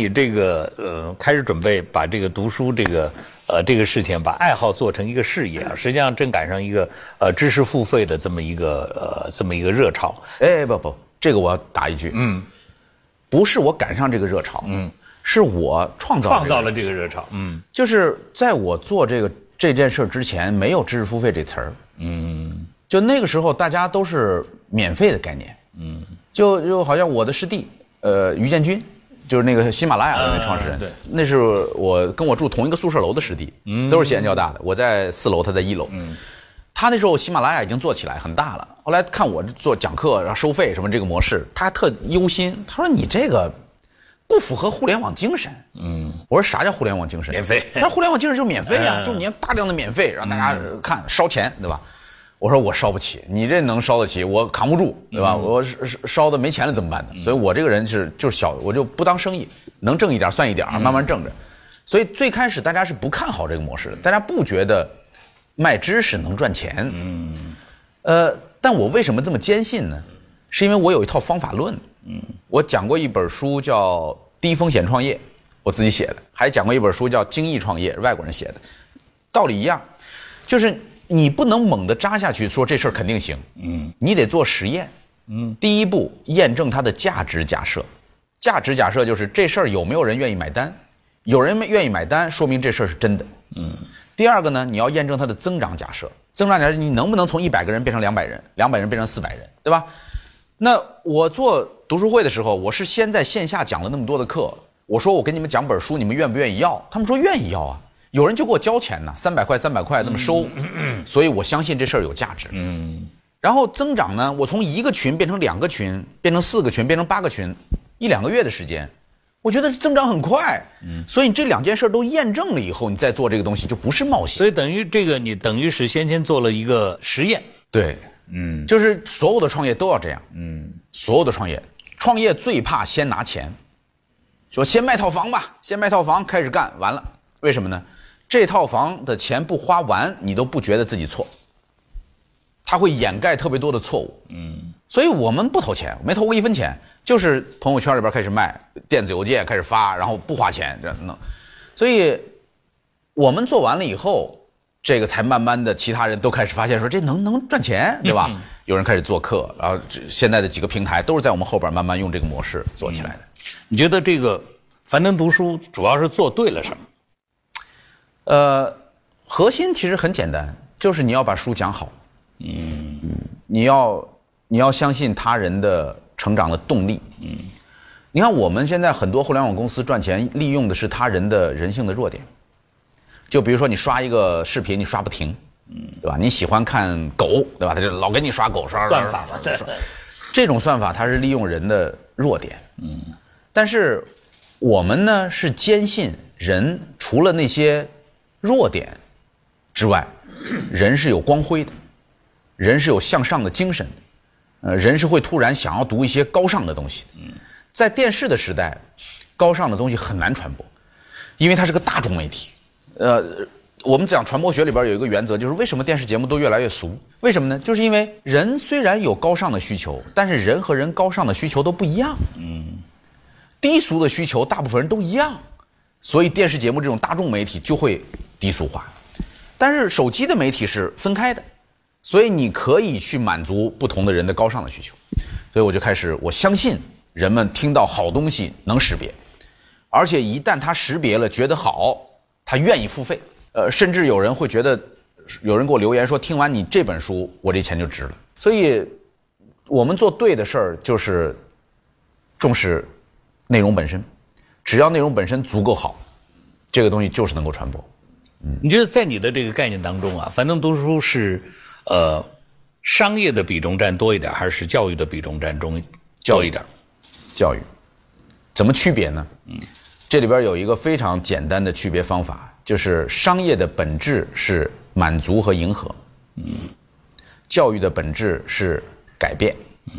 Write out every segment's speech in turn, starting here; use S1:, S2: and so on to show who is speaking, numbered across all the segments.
S1: 你这个呃，开始准备把这个读书这个呃这个事情，把爱好做成一个事业啊。实际上正赶上一个呃知识付费的这么一个呃这么一个热潮。哎，不不，这个我要打一句，嗯，不是我赶上这个热潮，嗯，是我创造创造了这个热潮，嗯，就是在我做这个这件事之前，没有知识付费这词儿，嗯，就那个时候大家都是免费的概念，嗯，就就好像我的师弟呃于建军。就是那个喜马拉雅的那创始人，那是我跟我住同一个宿舍楼的师弟，都是西安交大的。我在四楼，他在一楼。嗯，他那时候喜马拉雅已经做起来很大了。后来看我做讲课，然后收费什么这个模式，他还特忧心。他说你这个不符合互联网精神。嗯，我说啥叫互联网精神？免费。他说互联网精神就是免费啊，就是你要大量的免费让大家看，烧钱对吧？我说我烧不起，你这能烧得起，我扛不住，对吧？我烧烧的没钱了怎么办呢？所以，我这个人是就是小，我就不当生意，能挣一点算一点，慢慢挣着。所以最开始大家是不看好这个模式的，大家不觉得卖知识能赚钱。嗯。呃，但我为什么这么坚信呢？是因为我有一套方法论。嗯。我讲过一本书叫《低风险创业》，我自己写的；还讲过一本书叫《精益创业》，外国人写的，道理一样，就是。你不能猛地扎下去说这事儿肯定行，嗯，你得做实验，嗯，第一步验证它的价值假设，价值假设就是这事儿有没有人愿意买单，有人愿意买单，说明这事儿是真的，嗯。第二个呢，你要验证它的增长假设，增长假设你能不能从一百个人变成两百人，两百人变成四百人，对吧？那我做读书会的时候，我是先在线下讲了那么多的课，我说我给你们讲本书，你们愿不愿意要？他们说愿意要啊。有人就给我交钱呢，三百块三百块这么收，所以我相信这事儿有价值。嗯，然后增长呢，我从一个群变成两个群，变成四个群，变成八个群，一两个月的时间，我觉得增长很快。嗯，所以这两件事儿都验证了以后，你再做这个东西就不是冒险。所以等于这个你等于是先先做了一个实验。对，嗯，就是所有的创业都要这样。嗯，所有的创业，创业最怕先拿钱，说先卖套房吧，先卖套房开始干，完了为什么呢？这套房的钱不花完，你都不觉得自己错，他会掩盖特别多的错误。嗯，所以我们不投钱，没投过一分钱，就是朋友圈里边开始卖，电子邮件开始发，然后不花钱这弄，所以我们做完了以后，这个才慢慢的，其他人都开始发现说这能能赚钱，对吧？有人开始做客，然后现在的几个平台都是在我们后边慢慢用这个模式做起来的。你觉得这个樊登读书主要是做对了什么？呃，核心其实很简单，就是你要把书讲好。嗯，你要你要相信他人的成长的动力。嗯，你看我们现在很多互联网公司赚钱，利用的是他人的人性的弱点。就比如说你刷一个视频，你刷不停，嗯，对吧？你喜欢看狗，对吧？他就老给你刷狗，刷算法嘛，对。这种算法它是利用人的弱点。嗯，但是我们呢是坚信人除了那些。弱点之外，人是有光辉的，人是有向上的精神的，呃，人是会突然想要读一些高尚的东西。在电视的时代，高尚的东西很难传播，因为它是个大众媒体。呃，我们讲传播学里边有一个原则，就是为什么电视节目都越来越俗？为什么呢？就是因为人虽然有高尚的需求，但是人和人高尚的需求都不一样。嗯，低俗的需求大部分人都一样，所以电视节目这种大众媒体就会。低俗化，但是手机的媒体是分开的，所以你可以去满足不同的人的高尚的需求，所以我就开始，我相信人们听到好东西能识别，而且一旦他识别了，觉得好，他愿意付费。呃，甚至有人会觉得，有人给我留言说，听完你这本书，我这钱就值了。所以，我们做对的事儿就是重视内容本身，只要内容本身足够好，这个东西就是能够传播。你觉得在你的这个概念当中啊，反正读书是，呃，商业的比重占多一点，还是教育的比重占中教育一点？教育怎么区别呢？嗯，这里边有一个非常简单的区别方法，就是商业的本质是满足和迎合，嗯，教育的本质是改变，嗯，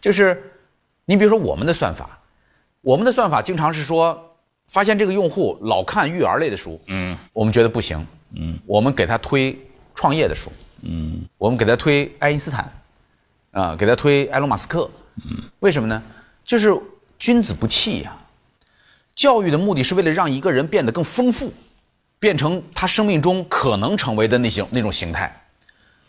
S1: 就是你比如说我们的算法，我们的算法经常是说。发现这个用户老看育儿类的书，嗯，我们觉得不行，嗯，我们给他推创业的书，嗯，我们给他推爱因斯坦，啊，给他推埃隆马斯克，嗯，为什么呢？就是君子不器呀。教育的目的是为了让一个人变得更丰富，变成他生命中可能成为的那些那种形态。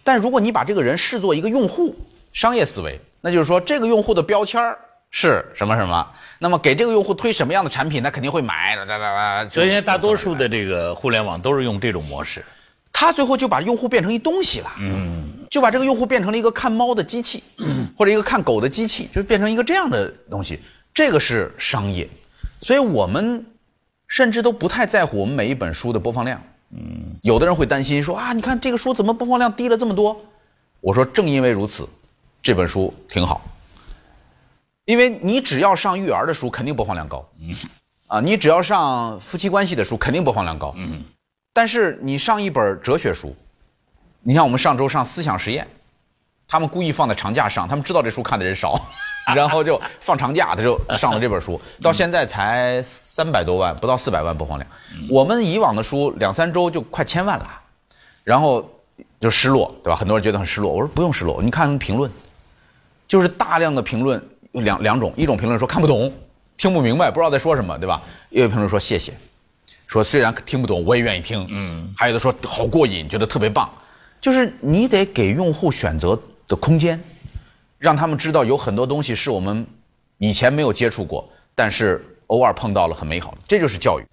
S1: 但如果你把这个人视作一个用户，商业思维，那就是说这个用户的标签儿。是什么什么？那么给这个用户推什么样的产品，他肯定会买。哒哒哒。所以现在大多数的这个互联网都是用这种模式，他最后就把用户变成一东西了，嗯，就把这个用户变成了一个看猫的机器，或者一个看狗的机器，就变成一个这样的东西。这个是商业，所以我们甚至都不太在乎我们每一本书的播放量。嗯，有的人会担心说啊，你看这个书怎么播放量低了这么多？我说正因为如此，这本书挺好。因为你只要上育儿的书，肯定播放量高，啊，你只要上夫妻关系的书，肯定播放量高。嗯，但是你上一本哲学书，你像我们上周上《思想实验》，他们故意放在长假上，他们知道这书看的人少，然后就放长假，他就上了这本书，到现在才三百多万，不到四百万播放量。我们以往的书两三周就快千万了，然后就失落，对吧？很多人觉得很失落。我说不用失落，你看评论，就是大量的评论。两两种，一种评论说看不懂，听不明白，不知道在说什么，对吧？又有评论说谢谢，说虽然听不懂，我也愿意听。嗯，还有的说好过瘾，觉得特别棒。就是你得给用户选择的空间，让他们知道有很多东西是我们以前没有接触过，但是偶尔碰到了很美好。这就是教育。